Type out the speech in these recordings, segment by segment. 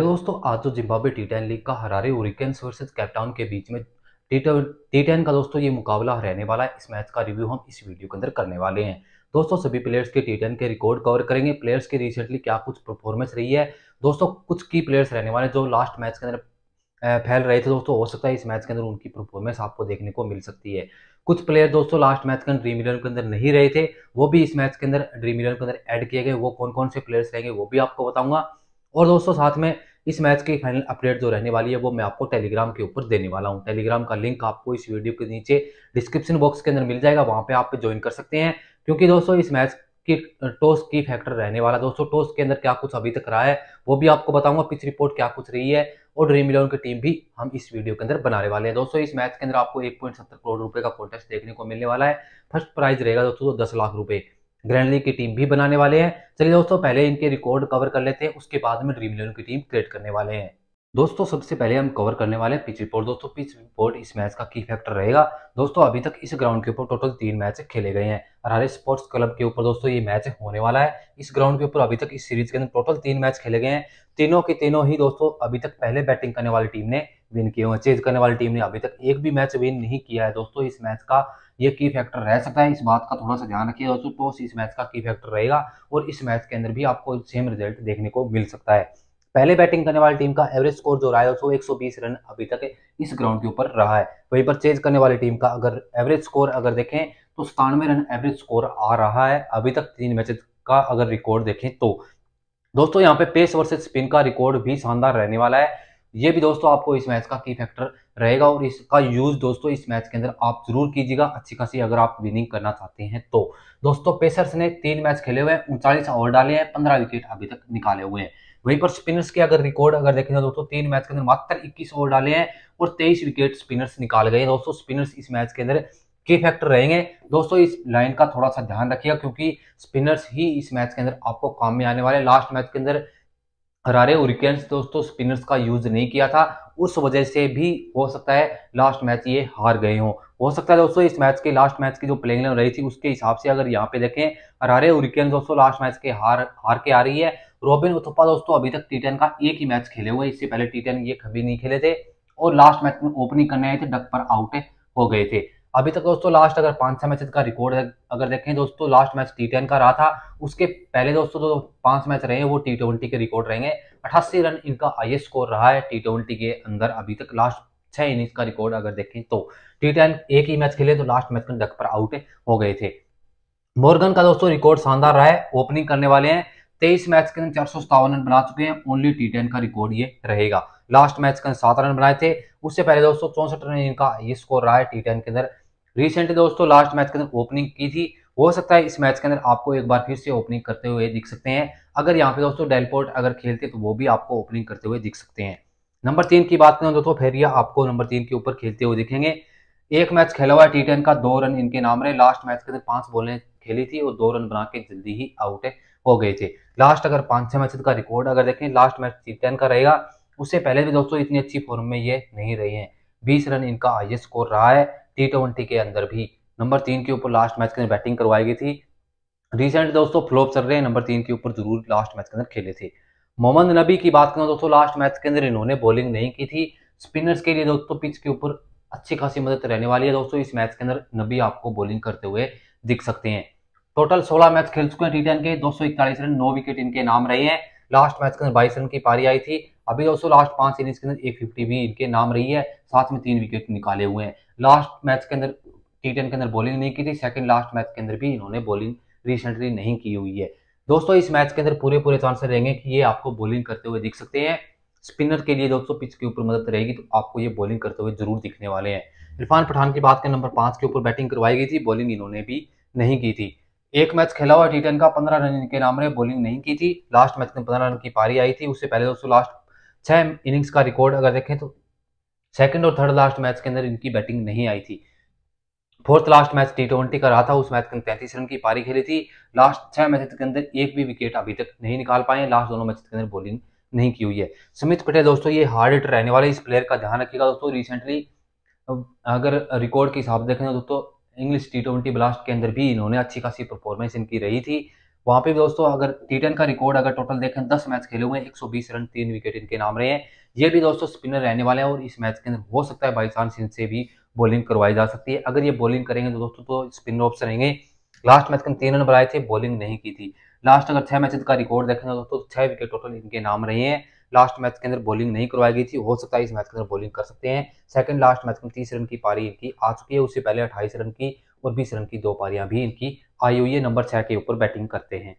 दोस्तों आज तो जिम्बाब्वे टी टेन लीग का हरारे ओरिकेन्स वर्सेज कैप्टाउन के बीच में टी टेन का दोस्तों ये मुकाबला रहने वाला है इस मैच का रिव्यू हम इस वीडियो के अंदर करने वाले हैं दोस्तों सभी प्लेयर्स के टी टेन के रिकॉर्ड कवर करेंगे प्लेयर्स की रिसेंटली क्या कुछ परफॉर्मेंस रही है दोस्तों कुछ की प्लेयर्स रहने वाले जो लास्ट मैच के अंदर फैल रहे थे दोस्तों हो सकता है इस मैच के अंदर उनकी परफॉर्मेंस आपको देखने को मिल सकती है कुछ प्लेयर दोस्तों लास्ट मैच के अंदर ड्रीम इलेवन के अंदर नहीं रहे थे वो भी इस मैच के अंदर ड्रीम इलेवन के अंदर ऐड किए गए वो कौन कौन से प्लेयर्स रहेंगे वो भी आपको बताऊंगा और दोस्तों साथ में इस मैच की फाइनल अपडेट जो रहने वाली है वो मैं आपको टेलीग्राम के ऊपर देने वाला हूँ टेलीग्राम का लिंक आपको इस वीडियो के नीचे डिस्क्रिप्शन बॉक्स के अंदर मिल जाएगा वहाँ पे आप ज्वाइन कर सकते हैं क्योंकि दोस्तों इस मैच की टॉस की फैक्टर रहने वाला दोस्तों टॉस के अंदर क्या कुछ अभी तक रहा है वो भी आपको बताऊंगा पिच रिपोर्ट क्या कुछ रही है और ड्रीम इलेवन की टीम भी हम इस वीडियो के अंदर बनाने वाले हैं दोस्तों इस मैच के अंदर आपको एक पॉइंट सत्तर करोड़ रुपए का कॉन्टेस्ट देखने को मिलने वाला है फर्स्ट प्राइज रहेगा दोस्तों दस लाख रुपए ग्रैंड लीग की टीम भी बनाने वाले हैं चलिए दोस्तों पहले इनके रिकॉर्ड कवर कर लेते हैं उसके बाद में ड्रीम इलेवन की टीम क्रिएट करने वाले हैं दोस्तों सबसे पहले हम कवर करने वाले हैं पिच रिपोर्ट दोस्तों पिच रिपोर्ट इस मैच का की फैक्टर रहेगा दोस्तों अभी तक इस ग्राउंड के ऊपर टोटल तीन मैच खेले गए हैं और हरे स्पोर्ट्स क्लब के ऊपर दोस्तों ये मैच होने वाला है इस ग्राउंड के ऊपर अभी तक इस सीरीज के अंदर टोटल तीन मैच खेले गए हैं तीनों के तीनों ही दोस्तों अभी तक पहले बैटिंग करने वाली टीम ने विन किए हुए चेज करने वाली टीम ने अभी तक एक भी मैच विन नहीं किया है दोस्तों इस मैच का ये की फैक्टर रह सकता है इस बात का थोड़ा सा ध्यान रखिए दोस्तों टॉस इस मैच का की फैक्टर रहेगा और इस मैच के अंदर भी आपको सेम रिजल्ट देखने को मिल सकता है पहले बैटिंग करने वाली टीम का एवरेज स्कोर जो रहा है दोस्तों एक रन अभी तक इस ग्राउंड के ऊपर रहा है वहीं पर चेज करने वाली टीम का अगर एवरेज स्कोर अगर देखें तो सतानवे रन एवरेज स्कोर आ रहा है अभी तक तीन मैचेस का अगर रिकॉर्ड देखें तो दोस्तों यहाँ पे पेस वर्सेस स्पिन का रिकॉर्ड भी शानदार रहने वाला है ये भी दोस्तों आपको इस मैच का की फैक्टर रहेगा और इसका यूज़ दोस्तों इस मैच के अंदर आप जरूर कीजिएगा अच्छी खासी अगर आप विनिंग करना चाहते हैं तो दोस्तों पेसर्स ने तीन मैच खेले हुए हैं उनचालीस ओवर डाले हैं पंद्रह विकेट अभी तक निकाले हुए हैं वहीं पर स्पिनर्स के अगर रिकॉर्ड अगर देखें तो दोस्तों तीन मैच के अंदर मात्र इक्कीस ओवर डाले हैं और तेईस विकेट स्पिनर्स निकाल गए दोस्तों स्पिनर्स इस मैच के अंदर के फैक्टर रहेंगे दोस्तों इस लाइन का थोड़ा सा ध्यान रखिएगा क्योंकि स्पिनर्स ही इस मैच के अंदर आपको काम में आने वाले लास्ट मैच के अंदर हरारे उरिकेन्स दोस्तों स्पिनर्स का यूज नहीं किया था उस वजह से भी हो सकता है लास्ट मैच ये हार गए हों हो सकता है दोस्तों इस मैच के लास्ट मैच की जो प्लेइंग लाइन रही थी उसके हिसाब से अगर यहाँ पे देखें हरारे उरिकेन दोस्तों लास्ट मैच के हार हार के आ रही है रॉबिन उथप्पा दोस्तों अभी तक टी का एक ही मैच खेले हुए इससे पहले टी ये कभी नहीं खेले थे और लास्ट मैच में ओपनिंग करने आए थे डक पर आउट हो गए थे अभी तक दोस्तों लास्ट अगर पाँच छः मैचेज का रिकॉर्ड अगर देखें दोस्तों लास्ट मैच टी टेन का रहा था उसके पहले दोस्तों जो पांच मैच रहे वो टी ट्वेंटी के रिकॉर्ड रहेंगे अट्ठासी रन इनका हाइएस्ट स्कोर रहा है टी ट्वेंटी के अंदर अभी तक लास्ट छः इनिंग्स का रिकॉर्ड अगर देखें तो टी टेन एक ही मैच खेले तो लास्ट मैच में डक पर आउट हो गए थे मोर्गन का दोस्तों रिकॉर्ड शानदार रहा है ओपनिंग करने वाले हैं तेईस मैच के अंदर चार सौ सतावन रन बना चुके हैं ओनली टी टेन का रिकॉर्ड ये रहेगा लास्ट मैच के अंदर सात रन बनाए थे उससे पहले दोस्तों चौसठ रन इनका ये स्कोर रहा है टी टेन के अंदर रिसेंटली दोस्तों लास्ट मैच के अंदर ओपनिंग की थी हो सकता है इस मैच के अंदर आपको एक बार फिर से ओपनिंग करते हुए दिख सकते हैं अगर यहाँ पे दोस्तों डेलपोर्ट अगर खेलते तो वो भी आपको ओपनिंग करते हुए दिख सकते हैं नंबर तीन की बात करें दोस्तों फेरिया आपको नंबर तीन के ऊपर खेलते हुए दिखेंगे एक मैच खेला हुआ है टी टेन का दो रन इनके नाम रहे लास्ट मैच के अंदर पांच बॉलें खेली थी और दो रन बना के जल्दी ही आउट हो गए थे लास्ट अगर पांच छह मैच का रिकॉर्ड अगर देखें लास्ट मैच टी टेन का रहेगा उससे पहले भी दोस्तों इतनी अच्छी फॉर्म में ये नहीं रहे हैं बीस रन इनका हाइएस्ट स्कोर रहा है टी ट्वेंटी के अंदर भी नंबर तीन के ऊपर लास्ट मैच के अंदर बैटिंग करवाई गई थी रिसेंट दोस्तों फ्लोप चल रहे हैं नंबर तीन के ऊपर जरूर लास्ट मैच के अंदर खेले थे मोहम्मद नबी की बात करें दोस्तों लास्ट मैच के अंदर इन्होंने बॉलिंग नहीं की थी स्पिनर्स के लिए दोस्तों पिच के ऊपर अच्छी खासी मदद रहने वाली है दोस्तों इस मैच के अंदर नबी आपको बॉलिंग करते हुए दिख सकते हैं टोटल 16 मैच खेल चुके हैं टी टेन के दो रन नौ विकेट इनके नाम रहे हैं लास्ट मैच के अंदर बाईस रन की पारी आई थी अभी दोस्तों लास्ट पांच इनिंग्स के अंदर एक फिफ्टी भी इनके नाम रही है साथ में तीन विकेट निकाले हुए हैं लास्ट मैच के अंदर टी टेन के अंदर बॉलिंग नहीं की थी सेकंड लास्ट मैच के अंदर भी इन्होंने बॉलिंग रिसेंटली नहीं की हुई है दोस्तों इस मैच के अंदर पूरे पूरे चांसेस रहेंगे कि ये आपको बॉलिंग करते हुए दिख सकते हैं स्पिनर के लिए दोस्तों पिच के ऊपर मदद रहेगी तो आपको ये बॉलिंग करते हुए जरूर दिखने वाले हैं इरफान पठान की बात करें नंबर पाँच के ऊपर बैटिंग करवाई गई थी बॉलिंग इन्होंने भी नहीं की थी एक मैच खेला हुआ टी टेन का पंद्रह रन इनके नाम रहे बॉलिंग नहीं की थी लास्ट मैच में पंद्रह रन की पारी आई थी उससे पहले दोस्तों लास्ट छह इनिंग्स का रिकॉर्ड अगर देखें तो सेकंड और थर्ड लास्ट मैच के अंदर इनकी बैटिंग नहीं आई थी fourth last match T twenty का रहा था उस मैच के अंदर तैंतीस रन की पारी खेली थी लास्ट छह मैच के अंदर एक भी विकेट अभी तक नहीं निकाल पाए लास्ट दोनों मैच के अंदर बॉलिंग नहीं की हुई है सुमित पटेल दोस्तों ये हार्ड हिट रहने वाले इस प्लेयर का ध्यान रखिएगा दोस्तों रिसेंटली अगर रिकॉर्ड के हिसाब देखें तो दोस्तों इंग्लिश टी ट्वेंटी ब्लास्ट के अंदर भी इन्होंने अच्छी खासी परफॉर्मेंस इनकी रही थी वहां पे भी दोस्तों अगर टेन का रिकॉर्ड अगर टोटल देखें दस मैच खेले हुए सौ 120 रन तीन विकेट इनके नाम रहे हैं ये भी दोस्तों स्पिनर रहने वाले हैं और इस मैच के अंदर हो सकता है बाई चांस इनसे भी बॉलिंग करवाई जा सकती है अगर ये बॉलिंग करेंगे तो दोस्तों तो स्पिनर ऑप्स रहेंगे लास्ट मैच के तीन रन बनाए थे बॉलिंग नहीं की थी लास्ट अगर छह मैच का रिकॉर्ड देखेंगे तो दोस्तों छह विकेट टोटल इनके नाम रहे हैं लास्ट मैच के अंदर बॉलिंग नहीं करवाई गई थी हो सकता है इस मैच के अंदर बॉलिंग कर सकते हैं सेकंड लास्ट मैच में तीस रन की पारी इनकी आ चुकी है उससे पहले अट्ठाईस रन की और बीस रन की दो पारियां भी इनकी आई हुई है नंबर छह के ऊपर बैटिंग करते हैं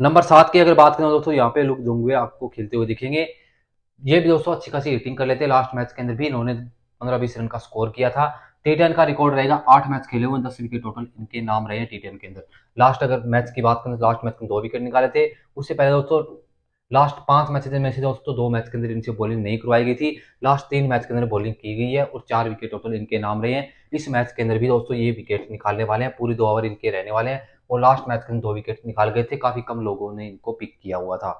नंबर सात की अगर बात करें दोस्तों यहाँ पे लुक जोंगवे आपको खेलते हुए दिखेंगे ये भी दोस्तों अच्छी खासी हिटिंग कर लेते हैं लास्ट मैच के अंदर भी इन्होंने पंद्रह बीस रन का स्कोर किया था टी टेन का रिकॉर्ड रहेगा आठ मैच खेले हुए दस विकेट टोटल इनके नाम रहे हैं टी टेन के अंदर लास्ट अगर मैच की बात करें लास्ट मैच में दो विकेट निकाले थे उससे पहले दोस्तों लास्ट पांच मैचेज में से दोस्तों तो दो मैच के अंदर इनसे बॉलिंग नहीं करवाई गई थी लास्ट तीन मैच के अंदर बॉलिंग की गई है और चार विकेट टोटल इनके नाम रहे हैं इस मैच के अंदर भी दोस्तों ये विकेट निकालने वाले हैं पूरी दो ओवर इनके रहने वाले हैं और लास्ट मैच के अंदर दो विकेट निकाल गए थे काफी कम लोगों ने इनको पिक किया हुआ था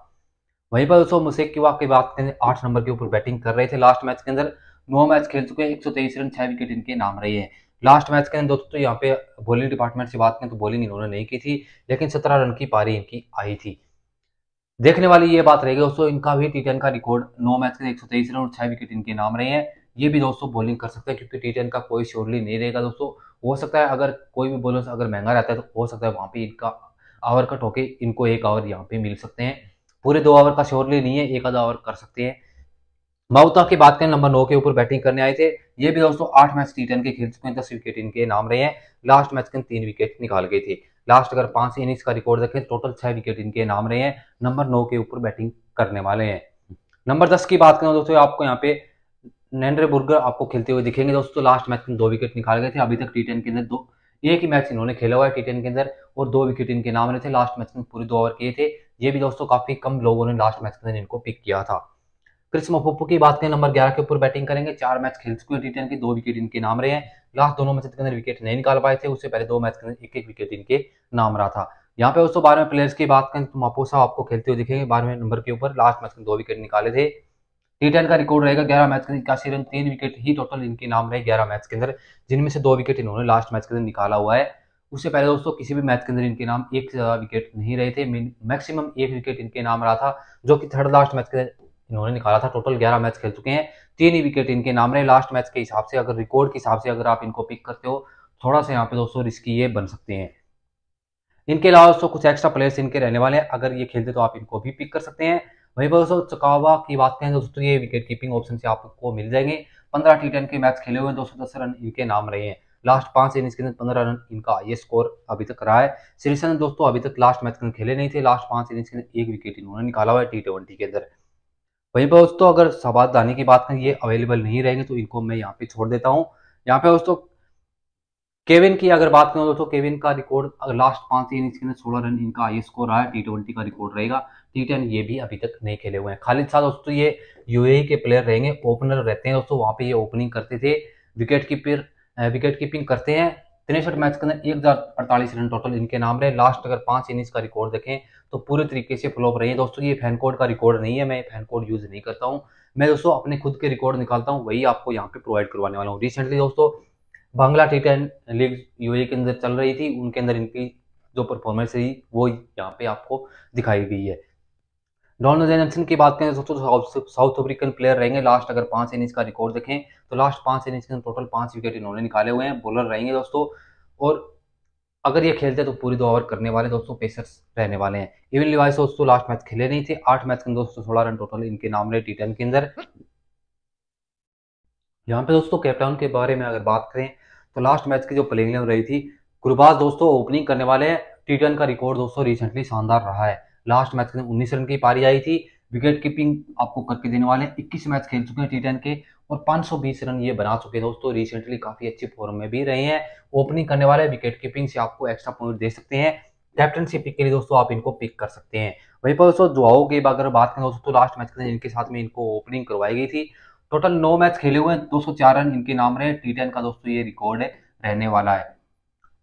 वहीं पर दोस्तों मुसेक की वाकई बात करें आठ नंबर के ऊपर बैटिंग कर रहे थे लास्ट मैच के अंदर नौ मैच खेल चुके हैं एक सौ तेईस रन छह विकेट इनके नाम रहे हैं लास्ट मैच के अंदर दोस्तों यहाँ पे बॉलिंग डिपार्टमेंट से बात करें तो बॉलिंग इन्होंने नहीं की थी लेकिन सत्रह रन की पारी इनकी आई थी देखने वाली ये बात रहेगी दोस्तों इनका भी टी का रिकॉर्ड नौ मैच के एक सौ तेईस रन और छह विकेट इनके नाम रहे हैं ये भी दोस्तों बॉलिंग कर सकते हैं क्योंकि टी का कोई श्योरली नहीं रहेगा दोस्तों हो सकता है अगर कोई भी बॉलर अगर महंगा रहता है तो हो सकता है वहाँ पे इनका आवर कट होके इनको एक आवर यहाँ पे मिल सकते हैं पूरे दो आवर का श्योरली नहीं है एक आधा आवर कर सकते हैं माउता की बात करें नंबर नौ के ऊपर बैटिंग करने आए थे ये भी दोस्तों आठ मैच टी के खेल चुके हैं दस विकेट इनके नाम रहे हैं लास्ट मैच के तीन विकेट निकाल गए थे लास्ट अगर पांच इनिंग्स का रिकॉर्ड देखें टोटल छह विकेट इनके नाम रहे हैं नंबर नौ के ऊपर बैटिंग करने वाले हैं नंबर दस की बात करें दोस्तों आपको यहाँ पे नैंड्रे बुर्गर आपको खेलते हुए दिखेंगे दोस्तों लास्ट मैच में दो विकेट निकाल गए थे अभी तक टी के अंदर दो एक ही मैच इन्होंने खेला हुआ है टी के अंदर और दो विकेट इनके नाम रहे थे लास्ट मैच में पूरे दो ओवर किए थे ये भी दोस्तों काफी कम लोगों ने लास्ट मैच के अंदर इनको पिक किया था क्रिस मोपोपो की बात करें नंबर ग्यारह के ऊपर बैटिंग करेंगे चार मैच खेल चुके हैं रिटर्न के दो विकेट इनके नाम रहे हैं लास्ट दोनों मैच के अंदर विकेट नहीं निकाल पाए थे उससे पहले दो मैच के अंदर एक एक विकेट इनके नाम रहा था यहाँ पे उसको बारहवें प्लेयर्स की बात करें तो मापोसा आपको खेलते हुए दिखेंगे बारहवें नंबर के ऊपर लास्ट मैच में दो विकेट निकाले थे टी टेन का रिकॉर्ड रहेगा ग्यारह मैच के अंदर इक्यासी रन तीन विकेट ही टोटल इनके नाम रहे ग्यारह मैच के अंदर जिनमें से दो विकेट इन्होंने लास्ट मैच के अंदर निकाला हुआ है उससे पहले दोस्तों किसी भी मैच के अंदर इनके नाम एक विकेट नहीं रहे थे मैक्सिमम एक विकेट इनके नाम रहा था जो कि थर्ड लास्ट मैच के अंदर इन्होंने निकाला था टोटल ग्यारह मैच खेल चुके हैं तीन ही विकेट इनके नाम रहे लास्ट मैच के हिसाब से अगर रिकॉर्ड के हिसाब से अगर आप इनको पिक करते हो थोड़ा सा यहाँ पे दोस्तों रिस्की ये बन सकते हैं इनके अलावा दोस्तों कुछ एक्स्ट्रा प्लेयर्स इनके रहने वाले हैं अगर ये खेलते तो आप इनको भी पिक कर सकते हैं वहीं पर दोस्तों चकावा की बात करें तो दोस्तों ये विकेट कीपिंग ऑप्शन से आपको मिल जाएंगे पंद्रह टी के मैच खेले हुए हैं दो रन इनके नाम रहे हैं लास्ट पांच इनिंग्स के अंदर पंद्रह रन इनका ये स्कोर अभी तक रहा है सिरिसन दोस्तों अभी तक लास्ट मैच के खेले नहीं थे लास्ट पांच इनिंग्स के अंदर एक विकेट इन्होंने निकाला हुआ है टी के अंदर वहीं पर दोस्तों अगर सवाद दाने की बात करें ये अवेलेबल नहीं रहेंगे तो इनको मैं यहाँ पे छोड़ देता हूँ यहाँ पे दोस्तों केविन की अगर बात करें दोस्तों केविन का रिकॉर्ड अगर लास्ट पांच इनिंग्स के अंदर सोलह रन इनका आई स्कोर रहा है टी ट्वेंटी का रिकॉर्ड रहेगा टी टेन ये भी अभी तक नहीं खेले हुए हैं खालिद साहब दोस्तों ये यूएई e के प्लेयर रहेंगे ओपनर रहते हैं दोस्तों वहां पे ये ओपनिंग करते थे विकेट कीपर विकेट कीपिंग करते हैं तिरसठ मैच के अंदर एक हजार अड़तालीस रन टोटल इनके नाम रहे लास्ट अगर पांच इनिंग्स का रिकॉर्ड देखें तो पूरे तरीके से फ्लॉप रही है दोस्तों ये फैन कोड का रिकॉर्ड नहीं है मैं फैन कोड यूज नहीं करता हूँ मैं दोस्तों अपने खुद के रिकॉर्ड निकालता हूँ वही आपको यहाँ पे प्रोवाइड करवाने वाला हूँ रिसेंटली दोस्तों Bangla T ten league UAE के अंदर चल रही थी उनके अंदर इनकी जो परफॉर्मेंस रही वो यहाँ पे आपको दिखाई गई है डॉनल जेनसन की बात करें तो दोस्तों साउथ अफ्रीकन प्लेयर रहेंगे लास्ट अगर पांच इनिंग्स का रिकॉर्ड देखें तो लास्ट पांच इनिंग्स के टोटल पांच विकेट इन्होंने निकाले हुए हैं बॉलर रहेंगे दोस्तों और अगर ये खेलते तो पूरी दो ओवर करने वाले दोस्तों पेसर्स रहने वाले हैं इवन लिवाइस दोस्तों लास्ट मैच खेले नहीं थे आठ मैच के अंदर दोस्तों सोलह रन टोटल इनके नाम रहे टी टेन के अंदर यहाँ पे दोस्तों कैप्टाउन के बारे में अगर बात करें तो लास्ट मैच की जो प्लेइंग रही थी गुरबाज दोस्तों ओपनिंग करने वाले हैं टी का रिकॉर्ड दोस्तों रिसेंटली शानदार रहा है लास्ट मैच के उन्नीस रन की पारी आई थी विकेट कीपिंग आपको करके देने वाले हैं इक्कीस मैच खेल चुके हैं टी टेन के और 520 रन ये बना चुके हैं दोस्तों रिसेंटली काफी अच्छी फॉर्म में भी रहे हैं ओपनिंग करने वाले विकेट कीपिंग से आपको एक्स्ट्रा पॉइंट दे सकते हैं कैप्टनशिप के लिए दोस्तों आप इनको पिक कर सकते हैं वहीं पर दोस्तों जुआओ की अगर बात करें दोस्तों तो लास्ट मैच के इनके साथ में इनको ओपनिंग करवाई गई थी टोटल नौ मैच खेले हुए हैं दो रन इनके नाम रहे टी का दोस्तों ये रिकॉर्ड रहने वाला है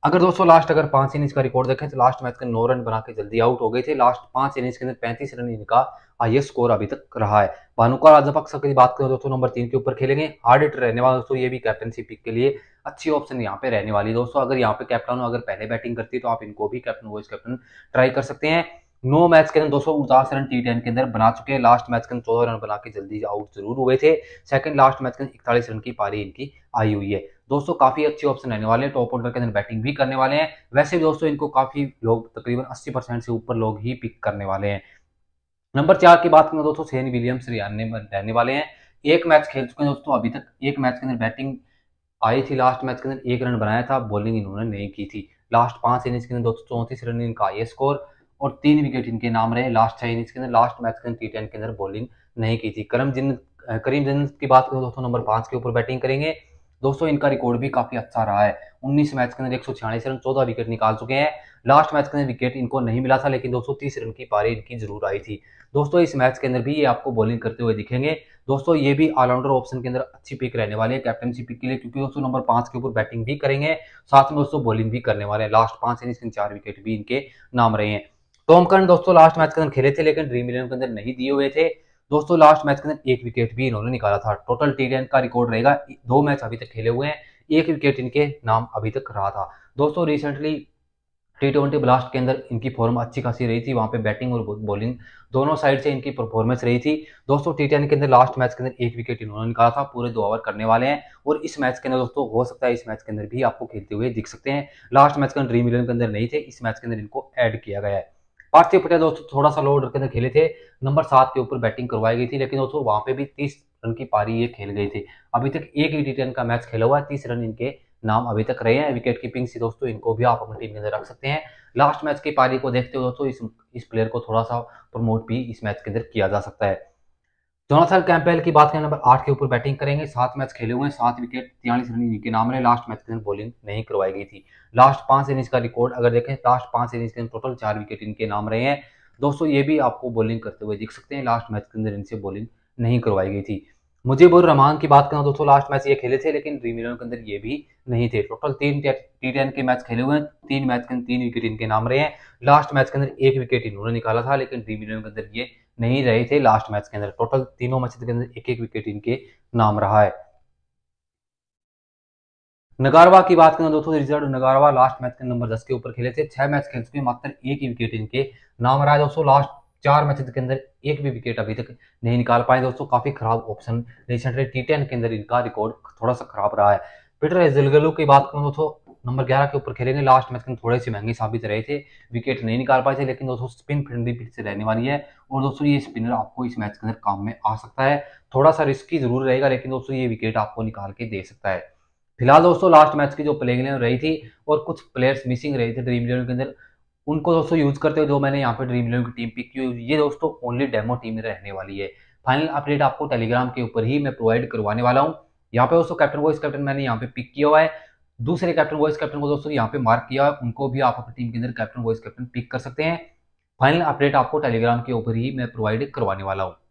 अगर दोस्तों लास्ट अगर पांच इनिंग्स का रिकॉर्ड देखें तो लास्ट मैच के नौ रन बना के जल्दी आउट हो गए थे लास्ट पांच इनिंग्स के अंदर पैंतीस रन इनका हाईएस्ट स्कोर अभी तक रहा है भानुका राजपक्ष की बात करें तो दोस्तों नंबर तीन के ऊपर खेलेंगे हार्ड हिट रहने वाला दोस्तों ये भी कैप्टनशिप पिक के लिए अच्छी ऑप्शन यहाँ पे रहने वाली दोस्तों अगर यहाँ पे कैप्टन अगर पहले बैटिंग करती है तो आप इनको भी कैप्टन वाइस कैप्टन ट्राई कर सकते हैं नौ मैच के अंदर दो सौ उनचास रन टी टेन के अंदर बना चुके हैं लास्ट मैच के अंदर चौदह रन बना के जल्दी आउट जरूर हुए थे सेकंड लास्ट मैच के अंदर इकतालीस रन की पारी इनकी आई हुई है दोस्तों काफी अच्छे ऑप्शन रहने वाले हैं टॉप ऑर्डर के अंदर बैटिंग भी करने वाले हैं वैसे भी दोस्तों इनको काफी लोग तकरीबन 80 परसेंट से ऊपर लोग ही पिक करने वाले हैं नंबर चार की बात करें दोस्तों सेन विलियम्स रहने वाले हैं एक मैच खेल चुके हैं दोस्तों अभी तक एक मैच के अंदर बैटिंग आई थी लास्ट मैच के अंदर एक रन बनाया था बॉलिंग इन्होंने नहीं की थी लास्ट पांच इनिंग्स के अंदर दो चौंतीस रन इनका ये स्कोर और तीन विकेट इनके नाम रहे लास्ट छह इनिंग्स के अंदर लास्ट मैच के अंदर टी टेन के अंदर बॉलिंग नहीं की थी करम जिन करीम जिन की बात करें दोस्तों नंबर पांच के ऊपर बैटिंग करेंगे दोस्तों इनका रिकॉर्ड भी काफ़ी अच्छा रहा है उन्नीस मैच के अंदर एक रन चौदह विकेट निकाल चुके हैं लास्ट मैच के अंदर विकेट इनको नहीं मिला था लेकिन दोस्तों तीस रन की पारी इनकी जरूर आई थी दोस्तों इस मैच के अंदर भी ये आपको बॉलिंग करते हुए दिखेंगे दोस्तों ये भी ऑलराउंडर ऑप्शन के अंदर अच्छी पिक रहने वाली है कैप्टनशिप पिक के लिए क्योंकि दोस्तों नंबर पांच के ऊपर बैटिंग भी करेंगे साथ में दोस्तों बॉलिंग भी करने वाले हैं लास्ट पांच इनिंग्स में चार विकेट भी इनके नाम रहे हैं टॉम कर्न दोस्तों लास्ट मैच के अंदर खेले थे लेकिन ड्रीम इलेवन के अंदर नहीं दिए हुए थे दोस्तों लास्ट मैच के अंदर एक विकेट भी इन्होंने निकाला था टोटल टी का रिकॉर्ड रहेगा दो मैच अभी तक खेले हुए हैं एक विकेट इनके नाम अभी तक रहा था दोस्तों रिसेंटली टी ट्वेंटी ब्लास्ट के अंदर इनकी फॉर्म अच्छी खासी रही थी वहाँ पे बैटिंग और बॉलिंग दोनों साइड से इनकी परफॉर्मेंस रही थी दोस्तों टी टेन के अंदर लास्ट मैच के अंदर एक विकेट इन्होंने निकाला था पूरे दो ओवर करने वाले हैं और इस मैच के अंदर दोस्तों हो सकता है इस मैच के अंदर भी आपको खेलते हुए दिख सकते हैं लास्ट मैच के अंदर ड्रीम इलेवन के अंदर नहीं थे इस मैच के अंदर इनको ऐड किया गया है पार्थिव पटेल दोस्तों थोड़ा सा लो ऑर्डर के अंदर खेले थे नंबर सात के ऊपर बैटिंग करवाई गई थी लेकिन दोस्तों वहां पे भी तीस रन की पारी ये खेल गई थी अभी तक एक ही टी का मैच खेला हुआ है तीस रन इनके नाम अभी तक रहे हैं विकेट कीपिंग से दोस्तों इनको भी आप अपनी टीम के अंदर रख सकते हैं लास्ट मैच की पारी को देखते हुए दोस्तों इस इस प्लेयर को थोड़ा सा प्रमोट भी इस मैच के अंदर किया जा सकता है जोनाथन कैंपेल की बात करें नंबर आठ के ऊपर बैटिंग करेंगे सात मैच खेले हुए हैं सात विकेट तिहालीस रन इनके नाम रहे लास्ट मैच के दिन बॉलिंग नहीं करवाई गई थी लास्ट पांच इनिंग्स का रिकॉर्ड अगर देखें लास्ट पांच इनिंग्स के दिन टोटल चार विकेट इनके नाम रहे हैं दोस्तों ये भी आपको बॉलिंग करते हुए दिख सकते हैं लास्ट मैच के अंदर इनसे बॉलिंग नहीं करवाई गई थी मुझे बोल रहमान की बात करना दोस्तों लास्ट मैच ये खेले थे लेकिन ड्रीम इलेवन के अंदर ये भी नहीं थे टोटल तीन टी टेन के मैच खेले हुए हैं तीन मैच के अंदर तीन विकेट इनके नाम रहे हैं लास्ट मैच के अंदर एक विकेट इन्होंने निकाला था लेकिन ड्रीम इलेवन के अंदर ये नहीं रहे थे लास्ट मैच के अंदर टोटल तीनों मैच के अंदर एक एक विकेट इनके नाम रहा है नगारवा की बात करें दोस्तों रिजर्व नगारवा लास्ट मैच के नंबर दस के ऊपर खेले थे छह मैच खेल चुके मात्र एक ही विकेट इनके नाम रहा है दोस्तों लास्ट चार मैच के अंदर एक भी विकेट अभी तक नहीं निकाल पाए दोस्तों काफी खराब ऑप्शन रिसेंटली टी टेन के अंदर इनका रिकॉर्ड थोड़ा सा खराब रहा है पीटर एजलगलू की बात करूँ दोस्तों नंबर ग्यारह के ऊपर खेलेंगे लास्ट मैच में थोड़े से महंगे साबित रहे थे विकेट नहीं निकाल पाए थे लेकिन दोस्तों स्पिन फिरंदी फिर से रहने वाली है और दोस्तों ये स्पिनर आपको इस मैच के अंदर काम में आ सकता है थोड़ा सा रिस्की जरूर रहेगा लेकिन दोस्तों ये विकेट आपको निकाल के दे सकता है फिलहाल दोस्तों लास्ट मैच की जो प्लेइंग रही थी और कुछ प्लेयर्स मिसिंग रहे थे ड्रीम इलेवन के अंदर उनको दोस्तों यूज करते हुए जो मैंने यहाँ पे ड्रीम इलेवन की टीम पिक की ये दोस्तों ओनली डेमो टीम रहने वाली है फाइनल अपडेट आपको टेलीग्राम के ऊपर ही मैं प्रोवाइड करवाने वाला हूँ यहाँ पे दोस्तों कैप्टन वॉइस कैप्टन मैंने यहाँ पे पिक किया हुआ है दूसरे कैप्टन वाइस कैप्टन को दोस्तों यहाँ पे मार्क किया उनको भी आप अपनी टीम के अंदर कैप्टन वाइस कैप्टन पिक कर सकते हैं फाइनल अपडेट आपको टेलीग्राम के ऊपर ही मैं प्रोवाइड करवाने वाला हूँ